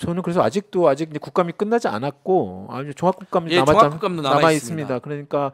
저는 그래서 아직도 아직 국감이 끝나지 않았고 아주 종합국감이 예, 남았잖, 남아, 있습니다. 그러니까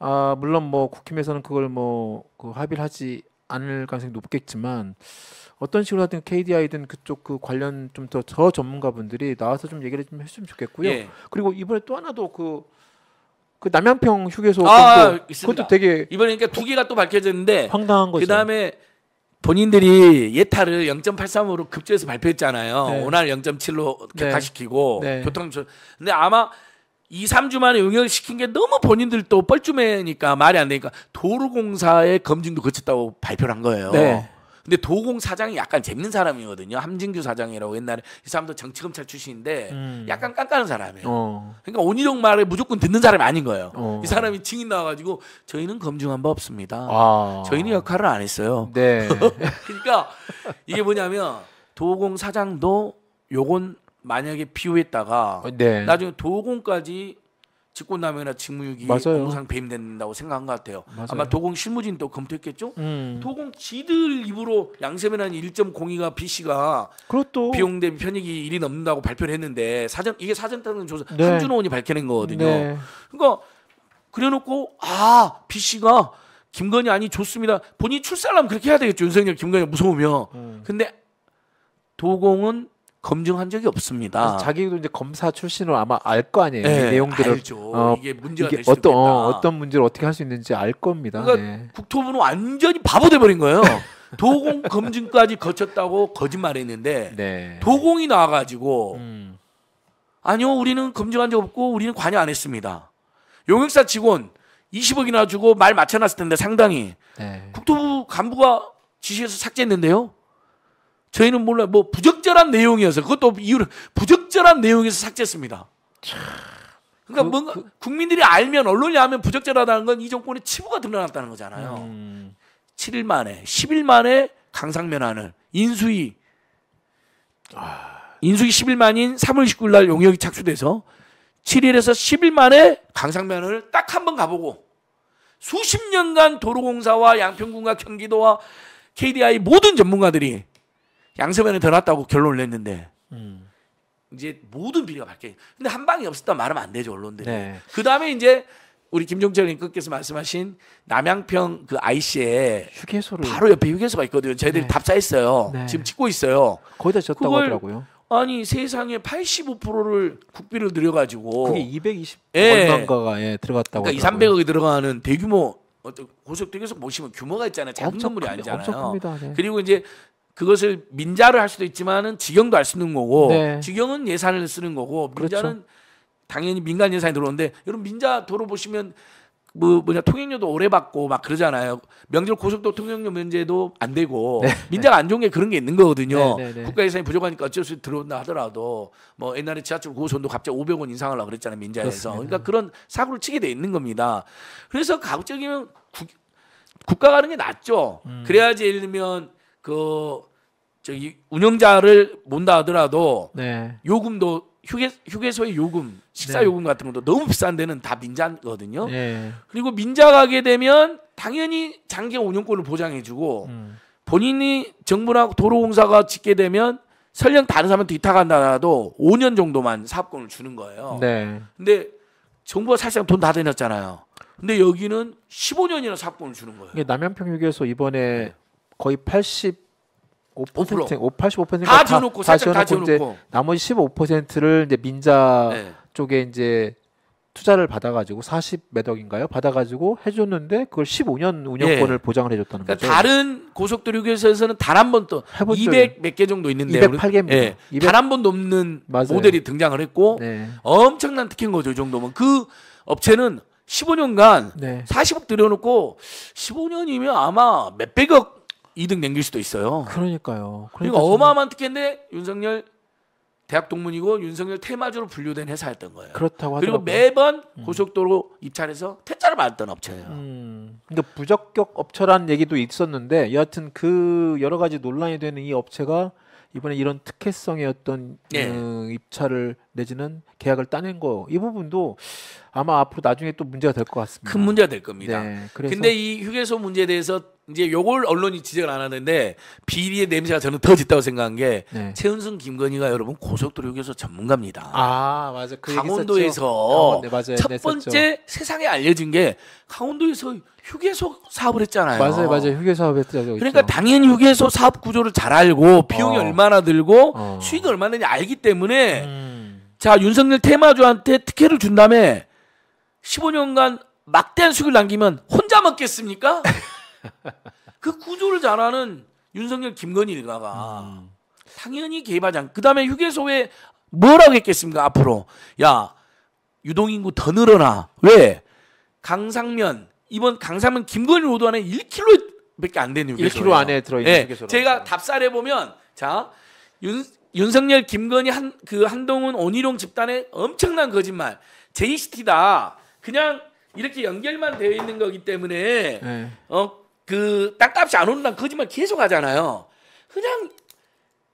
아 물론 뭐 국힘에서는 그걸 뭐 그 합의를 하지 않을 가능성이 높겠지만 어떤 식으로 하든 KDI든 그쪽 그 관련 좀 더 저 전문가분들이 나와서 좀 얘기를 좀 했으면 좋겠고요. 예. 그리고 이번에 또 하나 더그 그 남양평 휴게소 아, 아, 그것도 되게 이번에 그러니까 두 개가 또 밝혀졌는데 황당한 거죠. 그다음에 본인들이 예타를 0.83으로 급조해서 발표했잖아요. 오늘 활 0.7로 격하시키고 네. 네. 네. 교통 근데 아마 2, 3주 만에 응 용역시킨 게 너무 본인들 도 뻘쭘해니까 말이 안 되니까 도로공사의 검증도 거쳤다고 발표를 한 거예요. 네. 근데 도공 사장이 약간 재밌는 사람이거든요. 함진규 사장이라고 옛날에 이 사람도 정치검찰 출신인데 음. 약간 깐깐한 사람이에요. 어. 그러니까 온희룡 말을 무조건 듣는 사람이 아닌 거예요. 어. 이 사람이 증인 나와가지고 저희는 검증한 바 없습니다. 아. 저희는 역할을 안 했어요. 네. 그러니까 이게 뭐냐면 도공 사장도 요건 만약에 비호했다가 네. 나중에 도공까지 직권남용이나 직무유기 업무상 배임된다고 생각한 것 같아요. 맞아요. 아마 도공 실무진도 검토했겠죠. 음. 도공 지들 입으로 양세면한 1.02가 B 씨가 그것도 비용 대비 편익이 1이 넘는다고 발표를 했는데 사전 이게 사전 타는 조사 네. 한준호원이 밝혀낸 거거든요. 네. 그러니까 그래놓고 아 B 씨가 김건희 아니 좋습니다. 본인 출사하면 그렇게 해야 되겠죠. 윤석열 김건희 무서우면. 음. 근데 도공은 검증한 적이 없습니다. 자기도 이제 검사 출신으로 아마 알 거 아니에요. 네, 내용들을 알죠. 어, 이게 문제가 이게 어떤 어, 어떤 문제를 어떻게 할 수 있는지 알 겁니다. 그러니까 네. 국토부는 완전히 바보 돼 버린 거예요. 도공 검증까지 거쳤다고 거짓말했는데 네. 도공이 나와가지고 음. 아니요 우리는 검증한 적 없고 우리는 관여 안 했습니다. 용역사 직원 20억이나 주고 말 맞춰놨을 텐데 상당히 네. 국토부 간부가 지시해서 삭제했는데요. 저희는 몰라 뭐 부적절한 내용이어서 그것도 이유를 부적절한 내용에서 삭제했습니다. 그러니까 그, 뭔가 그, 국민들이 알면 언론이 알면 부적절하다는 건 이 정권의 치부가 드러났다는 거잖아요. 음. 7일 만에 10일 만에 강상면안을 인수위 아. 인수위 10일 만인 3월 19일 날 용역이 착수돼서 7일에서 10일 만에 강상면을 딱 한번 가보고 수십 년간 도로공사와 양평군과 경기도와 KDI 모든 전문가들이 양세면이 더 낫다고 결론을 냈는데 음. 이제 모든 비리가 밝혀. 근데 한 방이 없었다 말하면 안 되죠 언론들이. 네. 그 다음에 이제 우리 김종철 님께서 말씀하신 남양평 그 IC에 휴게소를 바로 옆에 휴게소가 있거든요. 저희들이 네. 답사했어요. 네. 지금 찍고 있어요. 거의다 졌다고 하더라고요. 아니 세상에 85%를 국비를 들여가지고 그게 220 예. 얼마가에 예, 들어갔다고 그러니까 2, 300억이 들어가는 대규모 어떤 고속도로에서 보시면 규모가 있잖아요. 작은 건물이 아니잖아요. 큽니다, 네. 그리고 이제 그것을 민자를 할 수도 있지만은 직영도 할 수 있는 거고 네. 직영은 예산을 쓰는 거고 그렇죠. 민자는 그렇죠. 당연히 민간 예산이 들어오는데 여러분 민자 도로 보시면 뭐 뭐냐 통행료도 오래 받고 막 그러잖아요. 명절 고속도로 통행료 면제도 안 되고 네. 민자가 안 좋은 게 그런 게 있는 거거든요. 네, 네, 네. 국가 예산이 부족하니까 어쩔 수 없이 들어온다 하더라도 뭐 옛날에 지하철 고속선도 갑자기 500원 인상하려고 그랬잖아요 민자에서. 그렇습니다. 그러니까 그런 사고를 치게 돼 있는 겁니다. 그래서 가급적이면 국, 국가가 하는 게 낫죠. 음. 그래야지 예를 들면 그 저기 운영자를 몬다 하더라도 네. 요금도 휴게 휴게소의 요금, 식사 네. 요금 같은 것도 너무 비싼 데는 다 민자거든요. 네. 그리고 민자 가게 되면 당연히 장기 운영권을 보장해주고 음. 본인이 정부나 도로공사가 짓게 되면 설령 다른 사람한테 위탁한다라도 5년 정도만 사업권을 주는 거예요. 네. 근데 정부가 사실상 돈다 내놨잖아요. 근데 여기는 15년이나 사업권을 주는 거예요. 남양평 휴게소 이번에 네. 거의 80 5% 85%다 다 지어놓고 다, 살짝 다 지어놓고 나머지 15%를 이제 민자 네. 쪽에 이제 투자를 받아가지고 40몇 억인가요? 받아가지고 해줬는데 그걸 15년 운영권을 예. 보장을 해줬다는 그러니까 거죠. 다른 고속도로교에서는 단 한 번도 200 몇 개 정도 있는데 208개입니다. 예. 200... 단한 번도 는 맞아요. 모델이 등장을 했고 네. 엄청난 특혜인 거죠. 이 정도면 그 업체는 15년간 네. 40억 들여놓고 15년이면 아마 몇백억 2등 남길 수도 있어요. 그러니까요. 그러니까, 어마어마한 특혜인데 윤석열 대학 동문이고 윤석열 테마주로 분류된 회사였던 거예요. 그렇다고 하더라고요. 매번 고속도로 입찰해서 퇴짜를 받았 업체예요. 음. 그러 그러니까 부적격 업체라 얘기도 있었는데 여하튼 그 여러 가지 논란이 되는 이 업체가 이번에 이런 특혜성의 어떤 예. 음, 입찰을 내지는 계약을 따낸 거 이 부분도 아마 앞으로 나중에 또 문제가 될 것 같습니다. 큰 문제가 될 겁니다. 네, 그래데이 휴게소 문제에 대해서 이제 요걸 언론이 지적을 안 하는데 비리의 냄새가 저는 더 짙다고 생각한 게 네. 최은승 김건희가 여러분 고속도로 교서 전문가입니다. 아 맞아. 그 강원도에서 어, 네, 맞아요. 첫 네, 번째 네, 세상에 알려진 게 강원도에서 휴게소 사업을 했잖아요. 맞아요, 맞아요. 휴게소 사업 했죠. 그러니까 있죠. 당연히 휴게소 사업 구조를 잘 알고 비용이 어. 얼마나 들고 어. 수익이 얼마나 알기 때문에 음. 자 윤석열 테마주한테 특혜를 준 다음에 15년간 막대한 수익을 남기면 혼자 먹겠습니까? 그 구조를 잘아는 윤석열 김건희 일가가 음. 당연히 개입하장. 그다음에 휴게소에 뭐라고 했겠습니까 앞으로? 야 유동인구 더 늘어나. 왜? 강상면 이번 강상면 김건희 로드 안에 1km밖에 안 되는 휴게소. 1km 안에 들어있는 네, 예, 휴게소. 제가 답사를 보면 자 윤, 윤석열 김건희 한 그 한동훈 온희룡 집단의 엄청난 거짓말. 제이시티다. 그냥 이렇게 연결만 되어 있는 거기 때문에 네. 어그 땅값이 안 오른다는 거짓말 계속 하잖아요. 그냥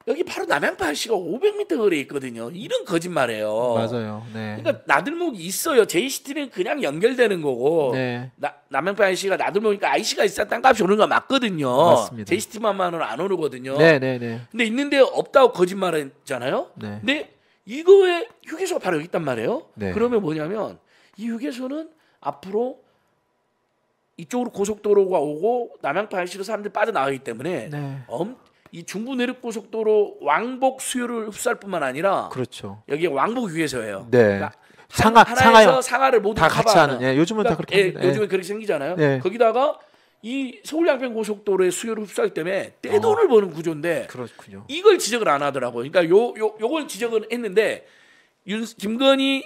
여기 바로 남양파시가 500m 거리에 있거든요. 이런 거짓말이에요. 맞아요. 네. 그러니까 나들목이 있어요. JCT는 그냥 연결되는 거고 네. 나, 남양파 IC가 나들목이니까 IC가 있어야 땅값이 오는 거 맞거든요. 맞습니다. JCT만만은 안 오르거든요. 네네네. 네, 네, 근데 있는데 없다고 거짓말했잖아요. 네. 근데 이거에 휴게소가 바로 여기 있단 말이에요. 네. 그러면 뭐냐면 이 휴게소는 앞으로 이쪽으로 고속도로가 오고 남양 발시로 사람들이 빠져나가기 때문에 네. 엄, 이 중부 내륙 고속도로 왕복 수요를 흡수할 뿐만 아니라 그렇죠. 여기 왕복 위에서예요. 네. 그러니까 상하 하에서 상하를 모두 다 같이 하는. 예, 요즘은 그러니까 다 그렇게 예, 예. 요즘은 그렇게 생기잖아요. 예. 거기다가 이 서울 양평 고속도로의 수요를 흡수하기 때문에 떼돈을 어. 버는 구조인데 그렇군요. 이걸 지적을 안하더라고 그러니까 요, 요 요걸 지적은 했는데 윤 김건희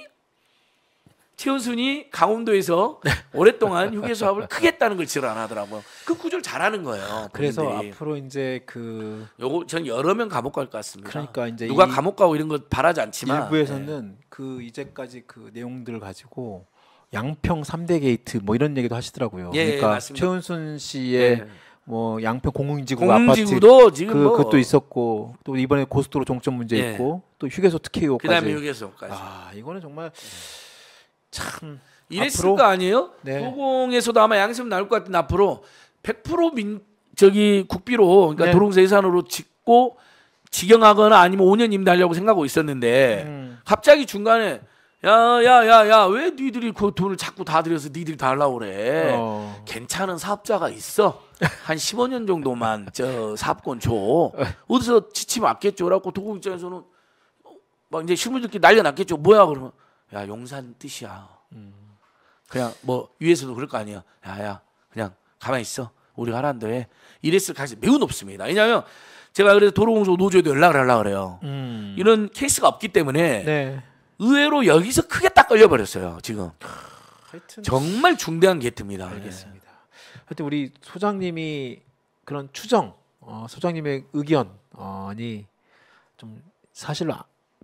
최은순이 강원도에서 네. 오랫동안 휴게소 사업을 크게 했다는 걸 지랄 안 하더라고요. 그 구조를 잘하는 거예요. 그 본인들이. 앞으로 이제 그 요거 전 여러 명 감옥 갈 것 같습니다. 그러니까 이제 누가 감옥 가고 이런 거 바라지 않지만 일부에서는 네. 그 이제까지 그 내용들을 가지고 양평 3대 게이트 뭐 이런 얘기도 하시더라고요. 예, 예 그러니까 예, 최은순 씨의 예. 뭐 양평 공공지구 아파트 지금 그, 뭐 그것도 있었고 또 이번에 고속도로 종점 문제 예. 있고 또 휴게소 특혜 의혹까지 그다음에 휴게소까지. 아 이거는 정말. 음. 참 이랬을 앞으로? 거 아니에요? 네. 도공에서도 아마 양심 나올 것 같은 앞으로 100%민 저기 국비로 그러니까 네. 도롱 세산으로 짓고 직영하거나 아니면 5년 임달려고 생각하고 있었는데 음. 갑자기 중간에 야야야야 왜 니들이 그 돈을 자꾸 다 들여서 니들 이 달라 그래 어. 괜찮은 사업자가 있어 한 15년 정도만 저 사업권 줘 어디서 지침 왔겠죠 라고 도공 입장에서는 막 이제 실무들끼리 날려놨겠죠 뭐야 그러면 야 용산 뜻이야. 음. 그냥 뭐 위에서도 그럴 거 아니야. 야야 그냥 가만히 있어. 우리가 하란데 라 이랬을 가능성이 매우 높습니다. 왜냐하면 제가 그래서 도로공사 노조에도 연락을 하려 그래요. 음. 이런 케이스가 없기 때문에 네. 의외로 여기서 크게 딱 걸려버렸어요. 지금 하여튼... 정말 중대한 게트입니다. 예. 알겠습니다. 네. 하여튼 우리 소장님이 그런 추정, 어, 소장님의 의견이 어, 좀 사실로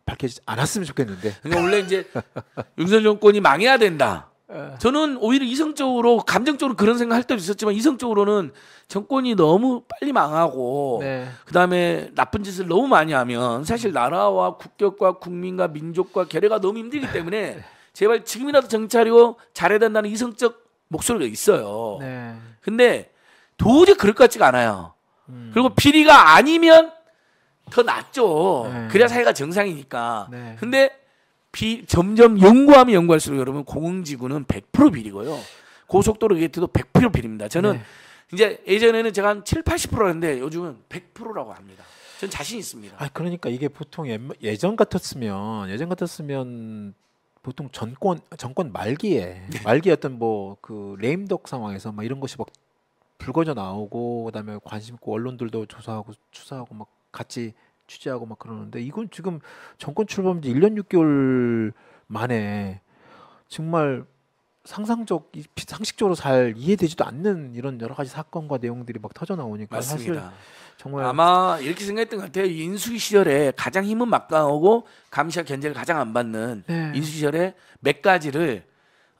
밝혀지지 않았으면 좋겠는데. 그러니까 원래 이제 윤선 정권이 망해야 된다. 예. 저는 오히려 이성적으로 감정적으로 그런 생각할 때도 있었지만 이성적으로는 정권이 너무 빨리 망하고 네. 그다음에 나쁜 짓을 너무 많이 하면 사실 음. 나라와 국격과 국민과 민족과 결례가 너무 힘들기 때문에 네. 제발 지금이라도 정찰이고 잘해야 된다는 이성적 목소리가 있어요. 네. 근데 도저히 그럴 것 같지가 않아요. 음. 그리고 비리가 아니면 더 낫죠. 네. 그래야 사회가 정상이니까. 네. 근데 비, 점점 연구하면 연구할수록 여러분 공흥지구는 100% 비리고요. 고속도로 게이트도 100% 비리입니다. 저는 네. 이제 예전에는 제가 한 7, 80%였는데 요즘은 100%라고 합니다. 전 자신 있습니다. 아 그러니까 이게 보통 예, 전 같았으면 예전 같았으면 보통 정권 정권 말기에 네. 말기 어떤 뭐 그 레임덕 상황에서 막 이런 것이 막 불거져 나오고 그다음에 관심 있고 언론들도 조사하고 추사하고 막 같이 취재하고 막 그러는데 이건 지금 정권 출범 지 1년 6개월 만에 정말 상상적 상식적으로 잘 이해되지도 않는 이런 여러 가지 사건과 내용들이 막 터져 나오니까 사실 정말 아마 이렇게 생각했던 것 같아요. 인수위 시절에 가장 힘은 막강하고 감시와 견제를 가장 안 받는 네. 인수위 시절에 몇 가지를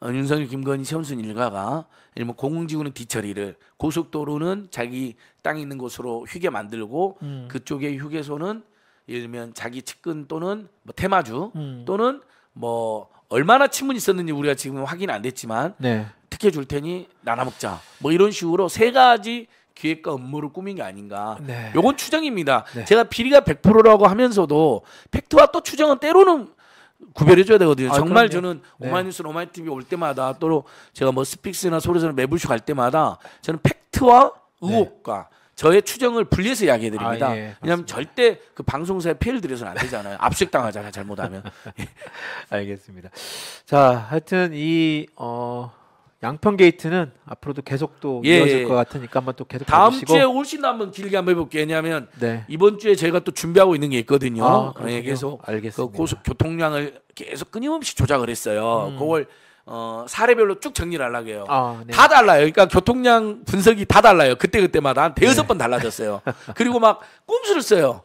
어, 윤석열, 김건희, 현순 일가가 뭐 공공지구는 뒤처리를 고속도로는 자기 땅 있는 곳으로 휴게 만들고 음. 그쪽의 휴게소는 예를 들면 자기 측근 또는 뭐 테마주 음. 또는 뭐 얼마나 친분이 있었는지 우리가 지금 확인 안 됐지만 네. 특혜 줄 테니 나눠 먹자 뭐 이런 식으로 세 가지 기획과 업무를 꾸민 게 아닌가. 네. 요건 추정입니다. 네. 제가 비리가 100%라고 하면서도 팩트와 또 추정은 때로는 구별해줘야 되거든요. 아, 정말 그럼요. 저는 네. 오마이뉴스나 네. 오마이TV 올 때마다 또 제가 뭐 스픽스나 소리저 매불쇼 갈 때마다 저는 팩트와 네. 의혹과 네. 저의 추정을 분리해서 이야기해 드립니다. 아, 예, 왜냐하면 절대 그 방송사에 피해를 드려서는 안 되잖아요. 압색당하잖아요. 잘못하면. 알겠습니다. 자, 하여튼 이 어. 양평 게이트는 앞으로도 계속 또 예, 예, 이어질 것 같으니까 한번 또 계속 다음 봐주시고. 주에 훨씬 더 한번 길게 한번 해볼게요. 왜냐하면 네. 이번 주에 제가또 준비하고 있는 게 있거든요. 아, 예, 계속 알겠습니다. 그 고속 교통량을 계속 끊임없이 조작을 했어요. 음. 그걸 어, 사례별로 쭉 정리를 하려고 해요. 아, 네. 다 달라요. 그러니까 교통량 분석이 다 달라요. 그때그때마다 한 대여섯 네. 번 달라졌어요. 그리고 막 꼼수를 써요.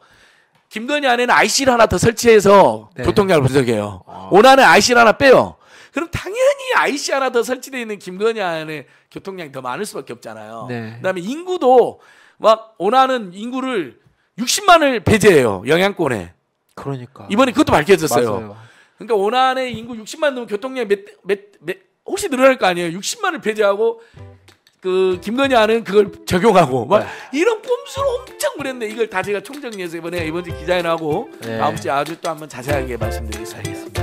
김건희 안에는 IC를 하나 더 설치해서 네. 교통량을 분석해요. 아. 원안에 IC를 하나 빼요. 그럼 당연히 이연히 IC 하나 더 설치되어 있는 김건희 안에 교통량이 더 많을 수밖에 없잖아요. 네. 그다음에 인구도 막 원하는 인구를 60만을 배제해요. 영향권에. 그러니까. 이번에 그것도 밝혀졌어요. 맞아요. 그러니까 원안의 인구 60만 넘으면 교통량이 몇, 몇, 몇, 혹시 늘어날 거 아니에요. 60만을 배제하고 그 김건희 안은 그걸 적용하고 막 네. 이런 꼼수를 엄청 부렸네. 이걸 다 제가 총정리해서 이번에 이번 주 기자회견하고 네. 다음 주에 아주 또 한번 자세하게 말씀드리겠습니다. 알겠습니다.